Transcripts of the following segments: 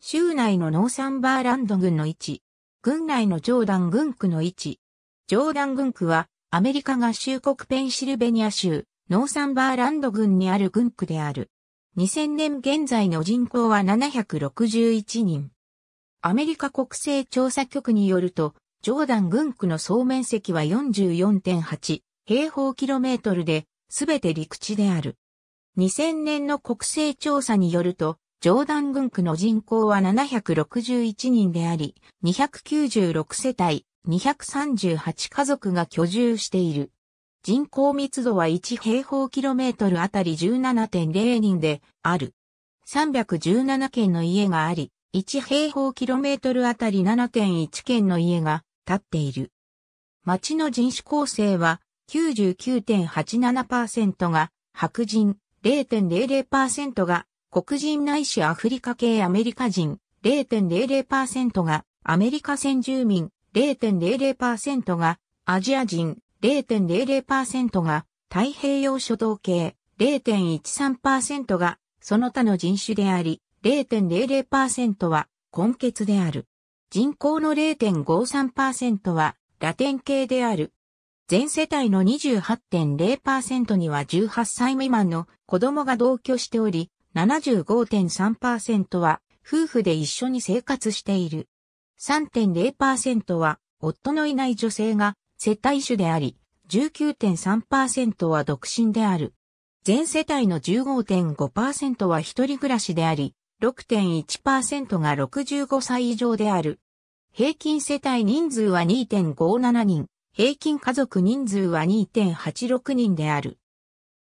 州内のノーサンバーランド軍の位置、軍内のジョーダン軍区の位置。ジョーダン軍区は、アメリカ合衆国ペンシルベニア州、ノーサンバーランド軍にある軍区である。2000年現在の人口は761人。アメリカ国勢調査局によると、ジョーダン軍区の総面積は44.8平方キロメートルで、すべて陸地である。2000年の国勢調査によると、ジョーダン区の人口は761人であり、296世帯、238家族が居住している。人口密度は1平方キロメートルあたり17.0人である。317軒の家があり、1平方キロメートルあたり7.1軒の家が建っている。町の人種構成は99.87%が白人、0.00%が黒人ないしアフリカ系アメリカ人0.00%がアメリカ先住民0.00%がアジア人0.00%が太平洋諸島系0.13%がその他の人種であり0.00%は根血である。人口の0.53%はラテン系である。全世帯の28.0%には18歳未満の子供が同居しており、75.3%は夫婦で一緒に生活している。3.0%は夫のいない女性が接待主であり、19.3%は独身である。全世帯の15.5%は一人暮らしであり、6.1%が65歳以上である。平均世帯人数は2.57人、平均家族人数は2.86人である。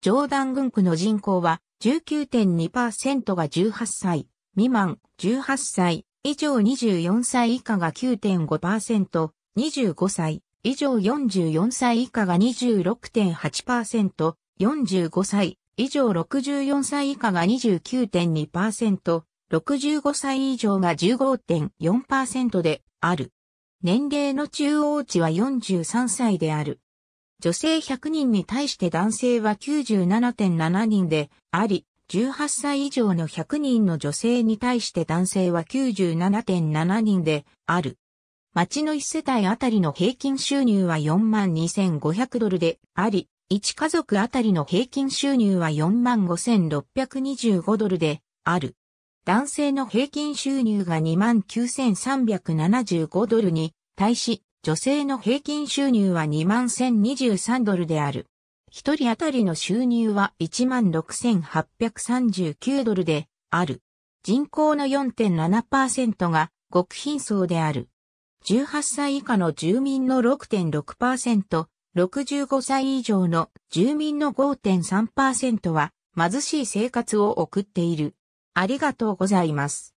上段群区の人口は19.2%が18歳未満、18歳以上24歳以下が9.5%、25歳以上44歳以下が26.8%、45歳以上64歳以下が29.2%、65歳以上が15.4%である。年齢の中央値は43歳である。女性100人に対して男性は97.7人であり、18歳以上の100人の女性に対して男性は97.7人である。町の1世帯あたりの平均収入は42,500ドルであり、1家族あたりの平均収入は45,625ドルである。男性の平均収入が29,375ドルに対し、女性の平均収入は2万1023ドルである。一人当たりの収入は1万6839ドルである。人口の4.7%が極貧層である。18歳以下の住民の6.6%、65歳以上の住民の5.3%は貧しい生活を送っている。ありがとうございます。